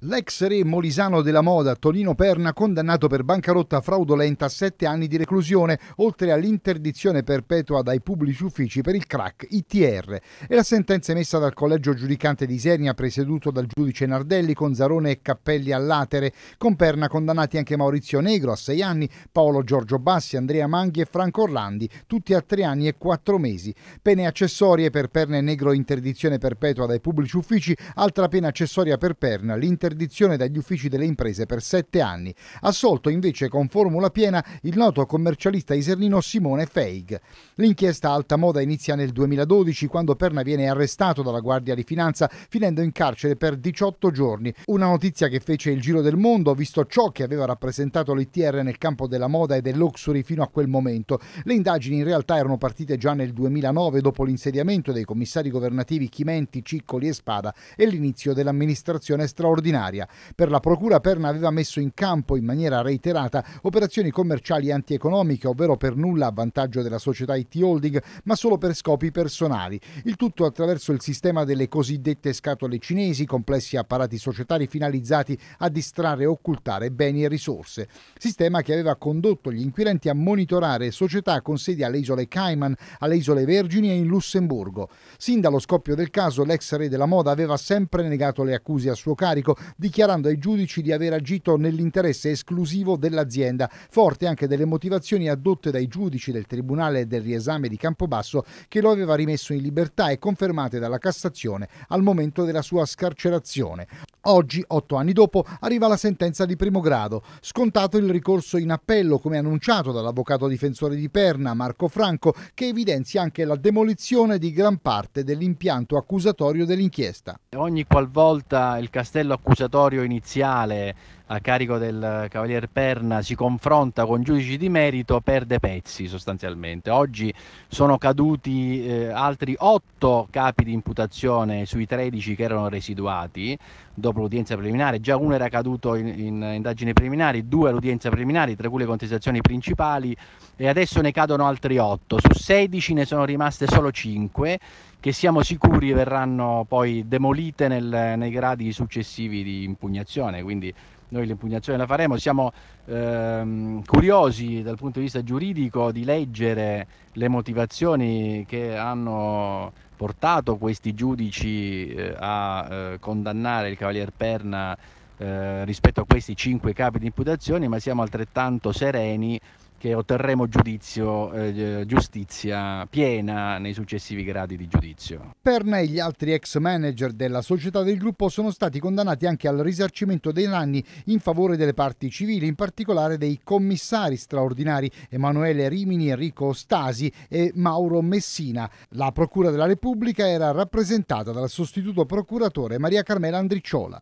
L'ex re molisano della moda Tonino Perna, condannato per bancarotta fraudolenta a sette anni di reclusione, oltre all'interdizione perpetua dai pubblici uffici per il crack ITR. E la sentenza emessa dal collegio giudicante di Isernia, presieduto dal giudice Nardelli, con Zarone e Cappelli all'atere. Con Perna condannati anche Maurizio Negro a sei anni, Paolo Giorgio Bassi, Andrea Manghi e Franco Orlandi, tutti a tre anni e quattro mesi. Pene accessorie per Perna e Negro, interdizione perpetua dai pubblici uffici, altra pena accessoria per Perna, l'interdizione interdizione dagli uffici delle imprese per sette anni. Assolto invece con formula piena il noto commercialista isernino Simone Feig. L'inchiesta alta moda inizia nel 2012 quando Perna viene arrestato dalla Guardia di Finanza finendo in carcere per 18 giorni. Una notizia che fece il giro del mondo visto ciò che aveva rappresentato l'ITR nel campo della moda e del luxury fino a quel momento. Le indagini in realtà erano partite già nel 2009 dopo l'insediamento dei commissari governativi Chimenti, Ciccoli e Spada e l'inizio dell'amministrazione straordinaria straordinaria. Per la Procura Perna aveva messo in campo in maniera reiterata operazioni commerciali antieconomiche, ovvero per nulla a vantaggio della società IT Holding, ma solo per scopi personali. Il tutto attraverso il sistema delle cosiddette scatole cinesi, complessi apparati societari finalizzati a distrarre e occultare beni e risorse. Sistema che aveva condotto gli inquirenti a monitorare società con sedi alle isole Cayman, alle isole Vergini e in Lussemburgo. Sin dallo scoppio del caso, l'ex re della moda aveva sempre negato le accuse a suo carico, dichiarando ai giudici di aver agito nell'interesse esclusivo dell'azienda, forte anche delle motivazioni adotte dai giudici del Tribunale del riesame di Campobasso che lo aveva rimesso in libertà e confermate dalla Cassazione al momento della sua scarcerazione. Oggi, otto anni dopo, arriva la sentenza di primo grado, scontato il ricorso in appello, come annunciato dall'avvocato difensore di Perna, Marco Franco, che evidenzia anche la demolizione di gran parte dell'impianto accusatorio dell'inchiesta. Ogni qualvolta il castello accusatorio iniziale a carico del Cavalier Perna si confronta con giudici di merito, perde pezzi sostanzialmente. Oggi sono caduti eh, altri 8 capi di imputazione sui 13 che erano residuati dopo l'udienza preliminare, già uno era caduto in, in indagini preliminari, due all'udienza preliminare, tra cui le contestazioni principali e adesso ne cadono altri 8, su 16 ne sono rimaste solo 5 che siamo sicuri verranno poi demolite nel, nei gradi successivi di impugnazione, quindi noi l'impugnazione la faremo, siamo ehm, curiosi dal punto di vista giuridico di leggere le motivazioni che hanno portato questi giudici eh, a eh, condannare il Cavalier Perna eh, rispetto a questi cinque capi di imputazione, ma siamo altrettanto sereni che otterremo giudizio, eh, giustizia piena nei successivi gradi di giudizio. Perne e gli altri ex manager della società del gruppo sono stati condannati anche al risarcimento dei danni in favore delle parti civili, in particolare dei commissari straordinari Emanuele Rimini, Enrico Stasi e Mauro Messina. La Procura della Repubblica era rappresentata dal sostituto procuratore Maria Carmela Andricciola.